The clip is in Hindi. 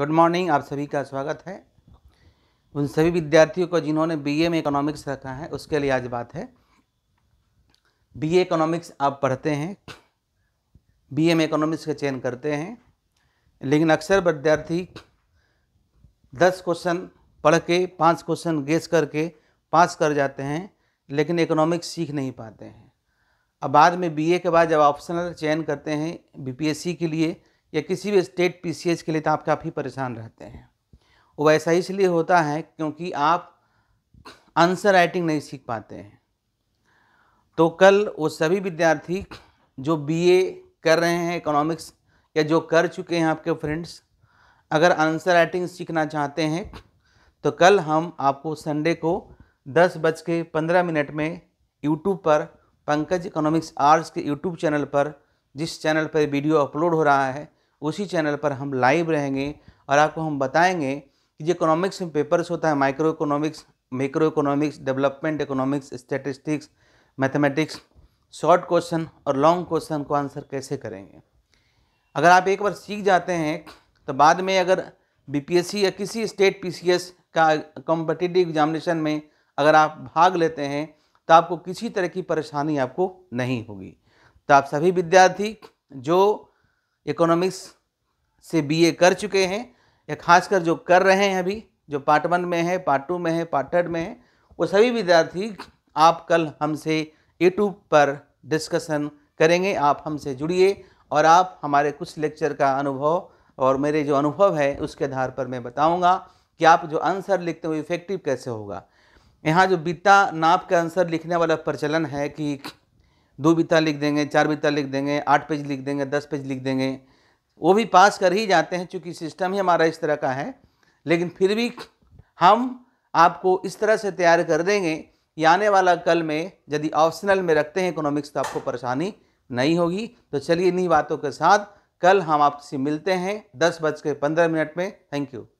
गुड मॉर्निंग आप सभी का स्वागत है उन सभी विद्यार्थियों को जिन्होंने बीए में इकोनॉमिक्स रखा है उसके लिए आज बात है बीए इकोनॉमिक्स आप पढ़ते हैं बीए में इकोनॉमिक्स का चयन करते हैं लेकिन अक्सर विद्यार्थी दस क्वेश्चन पढ़ के पाँच क्वेश्चन गेस करके पास कर जाते हैं लेकिन इकोनॉमिक्स सीख नहीं पाते हैं अब बाद में बीए के बाद जब ऑप्शनल चयन करते हैं बीपीएससी के लिए या किसी भी स्टेट पी के लिए तो आप काफ़ी परेशान रहते हैं वैसा ही इसलिए होता है क्योंकि आप आंसर राइटिंग नहीं सीख पाते हैं तो कल वो सभी विद्यार्थी जो बीए कर रहे हैं इकोनॉमिक्स या जो कर चुके हैं आपके फ्रेंड्स अगर आंसर राइटिंग सीखना चाहते हैं तो कल हम आपको संडे को दस बज के पंद्रह मिनट में यूट्यूब पर पंकज इकोनॉमिक्स आर्ट्स के यूट्यूब चैनल पर जिस चैनल पर वीडियो अपलोड हो रहा है उसी चैनल पर हम लाइव रहेंगे और आपको हम बताएंगे कि जो इकोनॉमिक्स में पेपर्स होता है micro economics micro economics development economics statistics mathematics short question और लॉन्ग क्वेश्चन को आंसर कैसे करेंगे अगर आप एक बार सीख जाते हैं तो बाद में अगर बीपीएससी या किसी स्टेट पीसीएस का कॉम्पिटिटिव एग्जामिनेशन में अगर आप भाग लेते हैं तो आपको किसी तरह की परेशानी आपको नहीं होगी तो आप सभी विद्यार्थी जो इकोनॉमिक्स से बीए कर चुके हैं या खासकर जो कर रहे हैं अभी जो पार्ट वन में है पार्ट टू में है पार्ट थर्ड में है वो सभी विद्यार्थी आप कल हमसे यूट्यूब पर डिस्कसन करेंगे आप हमसे जुड़िए और आप हमारे कुछ लेक्चर का अनुभव और मेरे जो अनुभव है उसके आधार पर मैं बताऊंगा कि आप जो आंसर लिखते हो इफेक्टिव कैसे होगा यहाँ जो बीता नाप का आंसर लिखने वाला प्रचलन है कि दो बीता लिख देंगे चार बीता लिख देंगे आठ पेज लिख देंगे दस पेज लिख देंगे वो भी पास कर ही जाते हैं चूँकि सिस्टम ही हमारा इस तरह का है लेकिन फिर भी हम आपको इस तरह से तैयार कर देंगे कि आने वाला कल में यदि ऑप्शनल में रखते हैं इकोनॉमिक्स तो आपको परेशानी नहीं होगी तो चलिए इन्हीं बातों के साथ कल हम आपसे मिलते हैं दस बज के पंद्रह मिनट में थैंक यू